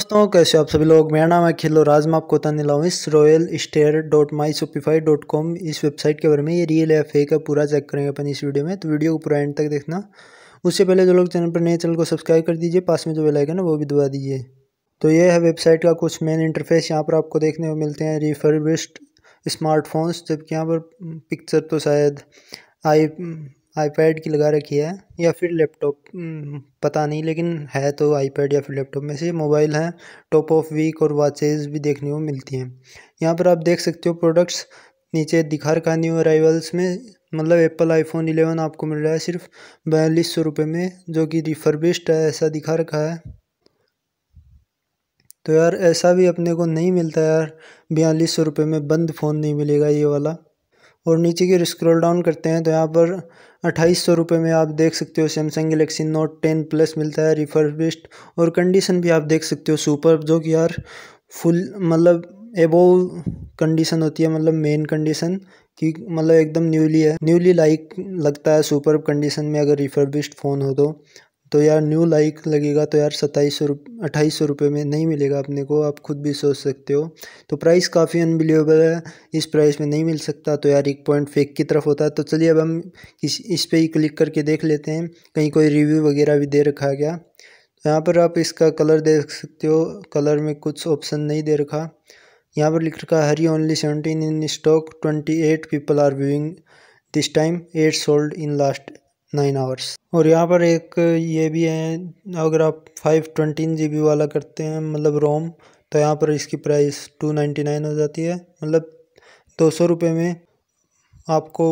दोस्तों कैसे आप सभी लोग मेरा नाम है खिलो राज मैं आपको बताने लाऊँ इस royal store dot my shopify dot com इस वेबसाइट के बारे में ये रियल या फेक है पूरा चेक करेंगे अपन इस वीडियो में तो वीडियो को पूरा एंड तक देखना उससे पहले जो लोग चैनल पर नए चैनल को सब्सक्राइब कर दीजिए पास में जो बेलाइकन है वो भी दबा दीजिए तो ये है वेबसाइट का कुछ मेन इंटरफेस यहाँ पर आपको देखने को मिलते हैं रिफर्बिश्ड स्मार्टफोन्स जबकि यहाँ पर पिक्चर तो शायद आई आईपैड की लगा रखी है या फिर लैपटॉप हम्म, पता नहीं लेकिन है तो आईपैड या फिर लैपटॉप में से मोबाइल है टॉप ऑफ वीक और वॉचेज भी देखने को मिलती हैं यहाँ पर आप देख सकते हो प्रोडक्ट्स नीचे दिखा रखा न्यू अराइवल्स में मतलब एप्पल आईफोन 11 आपको मिल रहा है सिर्फ बयालीस सौ रुपये में जो कि रिफर्बिश्ड है ऐसा दिखा रखा है तो यार ऐसा भी अपने को नहीं मिलता यार बयालीस सौ रुपये में बंद फ़ोन नहीं मिलेगा ये वाला और नीचे की स्क्रॉल डाउन करते हैं तो यहाँ पर अट्ठाईस सौ रुपये में आप देख सकते हो Samsung Galaxy Note ten plus मिलता है रिफर्बिश्ड और कंडीशन भी आप देख सकते हो सुपर जो कि यार फुल मतलब एबोव कंडीशन होती है मतलब मेन कंडीशन कि मतलब एकदम न्यूली है न्यूली लाइक लगता है सुपर कंडीशन में अगर रिफर्बिश्ड फ़ोन हो तो तो यार न्यू लाइक लगेगा तो यार सत्ताईस सौ अट्ठाईस सौ रुपये में नहीं मिलेगा अपने को आप खुद भी सोच सकते हो तो प्राइस काफ़ी अनबिलीवेबल है इस प्राइस में नहीं मिल सकता तो यार एक पॉइंट फेक की तरफ होता है तो चलिए अब हम इस इस पर ही क्लिक करके देख लेते हैं कहीं कोई रिव्यू वगैरह भी दे रखा गया तो यहाँ पर आप इसका कलर देख सकते हो कलर में कुछ ऑप्शन नहीं दे रखा यहाँ पर लिख रखा hurry only seventeen in stock twenty eight people are viewing this time eight sold in last nine hours और यहाँ पर एक ये भी है अगर आप फाइव ट्वेंटीन जी बी वाला करते हैं मतलब रोम तो यहाँ पर इसकी प्राइस टू नाइन्टी नाइन हो जाती है मतलब दो सौ रुपये में आपको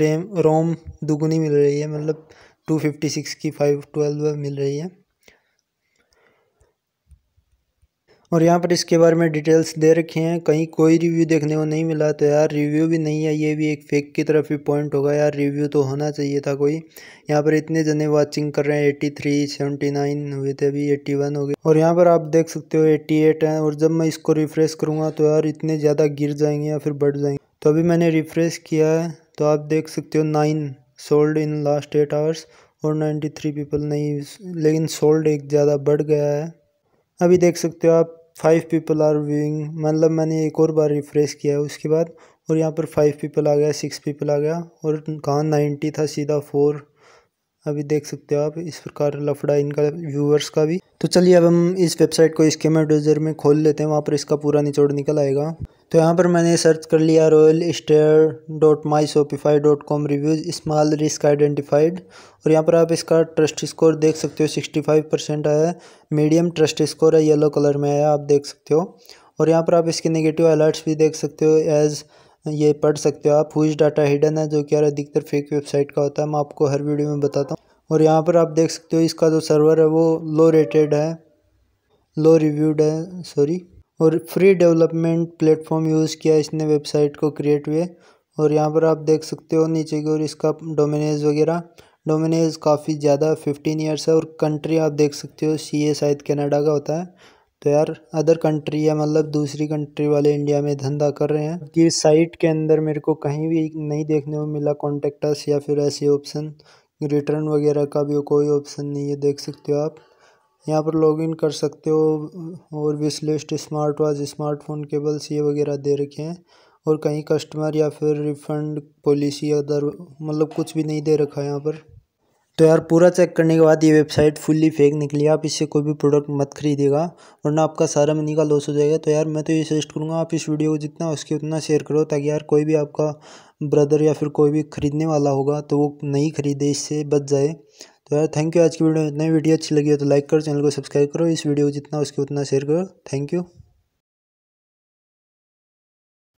रेम रोम दुगुनी मिल रही है मतलब टू फिफ्टी सिक्स की फाइव ट्वेल्व मिल रही है और यहाँ पर इसके बारे में डिटेल्स दे रखे हैं कहीं कोई रिव्यू देखने को नहीं मिला तो यार रिव्यू भी नहीं है ये भी एक फेक की तरफ ही पॉइंट होगा यार रिव्यू तो होना चाहिए था कोई यहाँ पर इतने जने वाचिंग कर रहे हैं एट्टी थ्री सेवेंटी नाइन हुए थे अभी एट्टी वन हो गए और यहाँ पर आप देख सकते हो एट्टी एट हैं और जब मैं इसको रिफ्रेश करूँगा तो यार इतने ज़्यादा गिर जाएंगे या फिर बढ़ जाएंगे तो अभी मैंने रिफ्रेश किया है तो आप देख सकते हो nine sold in last eight hours और नाइन्टी थ्री पीपल नहीं लेकिन सोल्ड एक ज़्यादा बढ़ गया है अभी देख सकते हो आप फाइव पीपल आर विंग मतलब मैंने एक और बार रिफ्रेश किया है उसके बाद और यहाँ पर फाइव पीपल आ गया सिक्स पीपल आ गया और कहाँ नाइन्टी था सीधा फोर अभी देख सकते हो आप इस प्रकार लफड़ा इनका व्यूअर्स का भी तो चलिए अब हम इस वेबसाइट को स्केमर ब्राउजर में खोल लेते हैं वहाँ पर इसका पूरा निचोड़ निकल आएगा तो यहाँ पर मैंने सर्च कर लिया royal store dot my shopify dot com reviews small risk identified और यहाँ पर आप इसका ट्रस्ट स्कोर देख सकते हो सिक्सटी फाइव परसेंट आया है मीडियम ट्रस्ट स्कोर है येलो कलर में आया आप देख सकते हो और यहाँ पर आप इसके नेगेटिव अलर्ट्स भी देख सकते हो एज़ ये पढ़ सकते हो आप हुज डाटा हिडन है जो कि यार अधिकतर फेक वेबसाइट का होता है मैं आपको हर वीडियो में बताता हूँ और यहाँ पर आप देख सकते हो इसका जो सर्वर है वो लो रेटेड है लो रिव्यूड है सॉरी और फ्री डेवलपमेंट प्लेटफॉर्म यूज़ किया इसने वेबसाइट को क्रिएट हुए और यहाँ पर आप देख सकते हो नीचे की और इसका डोमिनेज वगैरह डोमिनेज काफ़ी ज़्यादा फिफ्टीन ईयर्स है और कंट्री आप देख सकते हो सी ए शायद कनाडा का होता है तो यार अदर कंट्री या मतलब दूसरी कंट्री वाले इंडिया में धंधा कर रहे हैं कि साइट के अंदर मेरे को कहीं भी नहीं देखने को मिला कॉन्टेक्टस या फिर ऐसे ऑप्शन रिटर्न वगैरह का भी कोई ऑप्शन नहीं है देख सकते हो आप यहाँ पर लॉगिन कर सकते हो और wish list smart watch smartphone cables ये वगैरह दे रखे हैं और कहीं कस्टमर या फिर रिफंड पॉलिसी अदर मतलब कुछ भी नहीं दे रखा है यहाँ पर तो यार पूरा चेक करने के बाद ये वेबसाइट फुल्ली फेक निकली आप इससे कोई भी प्रोडक्ट मत खरीदेगा वरना आपका सारा मनी का लॉस हो जाएगा तो यार मैं तो ये सजेस्ट करूँगा आप इस वीडियो को जितना उसके उतना शेयर करो ताकि यार कोई भी आपका ब्रदर या फिर कोई भी ख़रीदने वाला होगा तो वो नहीं खरीदे इससे बच जाए तो यार थैंक यू आज की वीडियो में इतना वीडियो अच्छी लगी हो तो लाइक करो चैनल को सब्सक्राइब करो इस वीडियो को जितना उसके उतना शेयर करो थैंक यू